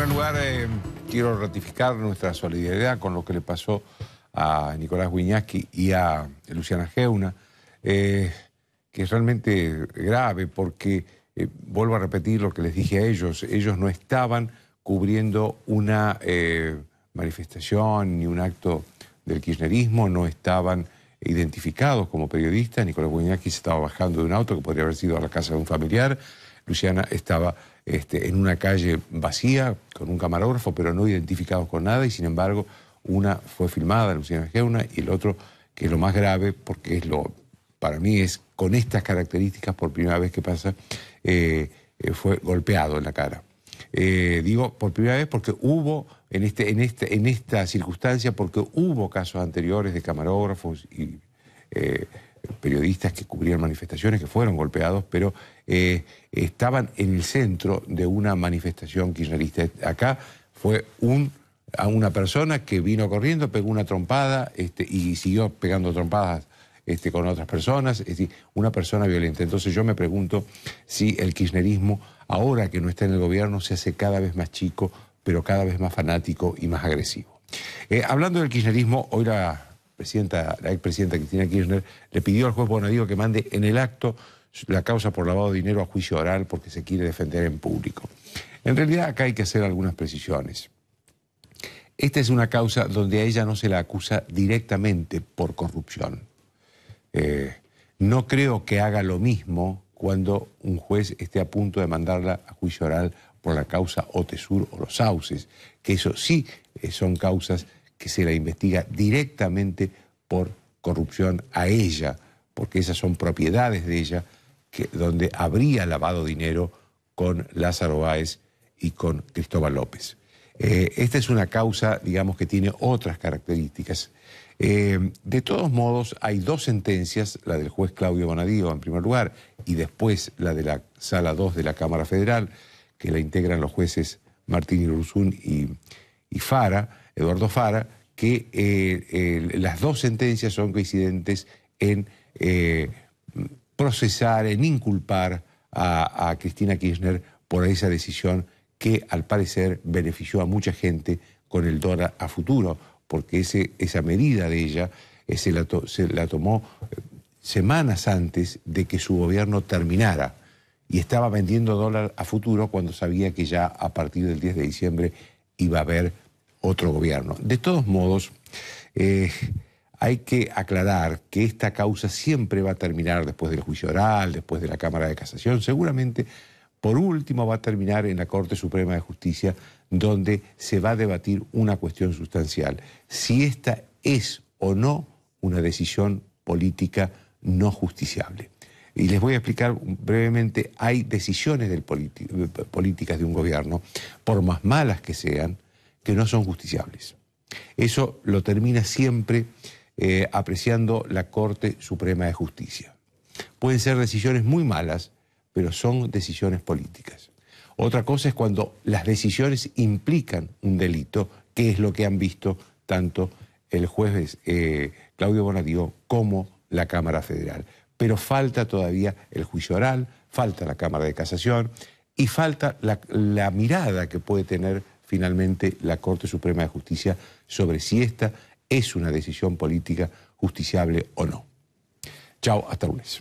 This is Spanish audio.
primer lugar, eh, quiero ratificar nuestra solidaridad con lo que le pasó a Nicolás Wiñaski y a Luciana Geuna, eh, que es realmente grave porque, eh, vuelvo a repetir lo que les dije a ellos, ellos no estaban cubriendo una manifestación ni un acto del kirchnerismo, no estaban identificados como periodistas, Nicolás Wiñaki se estaba bajando de un auto que podría haber sido a la casa de un familiar, Luciana estaba este, en una calle vacía, con un camarógrafo, pero no identificados con nada, y sin embargo, una fue filmada, Luciana Geuna, y el otro, que es lo más grave, porque es lo, para mí es con estas características, por primera vez que pasa, eh, eh, fue golpeado en la cara. Eh, digo por primera vez porque hubo en, este, en, este, en esta circunstancia, porque hubo casos anteriores de camarógrafos y eh, periodistas que cubrían manifestaciones, que fueron golpeados, pero eh, estaban en el centro de una manifestación kirchnerista. Acá fue un, a una persona que vino corriendo, pegó una trompada este, y siguió pegando trompadas este, con otras personas, es decir, una persona violenta. Entonces yo me pregunto si el kirchnerismo, ahora que no está en el gobierno, se hace cada vez más chico, pero cada vez más fanático y más agresivo. Eh, hablando del kirchnerismo, hoy la la expresidenta Cristina Kirchner, le pidió al juez Bonadío que mande en el acto la causa por lavado de dinero a juicio oral porque se quiere defender en público. En realidad acá hay que hacer algunas precisiones. Esta es una causa donde a ella no se la acusa directamente por corrupción. Eh, no creo que haga lo mismo cuando un juez esté a punto de mandarla a juicio oral por la causa Otesur o los sauces, que eso sí eh, son causas que se la investiga directamente por corrupción a ella, porque esas son propiedades de ella, donde habría lavado dinero con Lázaro Báez y con Cristóbal López. Eh, esta es una causa, digamos, que tiene otras características. Eh, de todos modos, hay dos sentencias, la del juez Claudio Bonadío en primer lugar y después la de la Sala 2 de la Cámara Federal, que la integran los jueces Martín Iruzún y y Fara, Eduardo Fara, que eh, eh, las dos sentencias son coincidentes en eh, procesar, en inculpar a, Cristina Kirchner por esa decisión que al parecer benefició a mucha gente con el dólar a futuro, porque ese, esa medida de ella se la tomó semanas antes de que su gobierno terminara y estaba vendiendo dólar a futuro cuando sabía que ya a partir del 10 de diciembre y va a haber otro gobierno. De todos modos, eh, hay que aclarar que esta causa siempre va a terminar después del juicio oral, después de la Cámara de Casación, seguramente por último va a terminar en la Corte Suprema de Justicia, donde se va a debatir una cuestión sustancial, si esta es o no una decisión política no justiciable. Y les voy a explicar brevemente, hay decisiones políticas de un gobierno, por más malas que sean, que no son justiciables. Eso lo termina siempre eh, apreciando la Corte Suprema de Justicia. Pueden ser decisiones muy malas, pero son decisiones políticas. Otra cosa es cuando las decisiones implican un delito, que es lo que han visto tanto el juez eh, Claudio Bonadío como la Cámara Federal pero falta todavía el juicio oral, falta la Cámara de Casación y falta la, mirada que puede tener finalmente la Corte Suprema de Justicia sobre si esta es una decisión política justiciable o no. Chao, hasta lunes.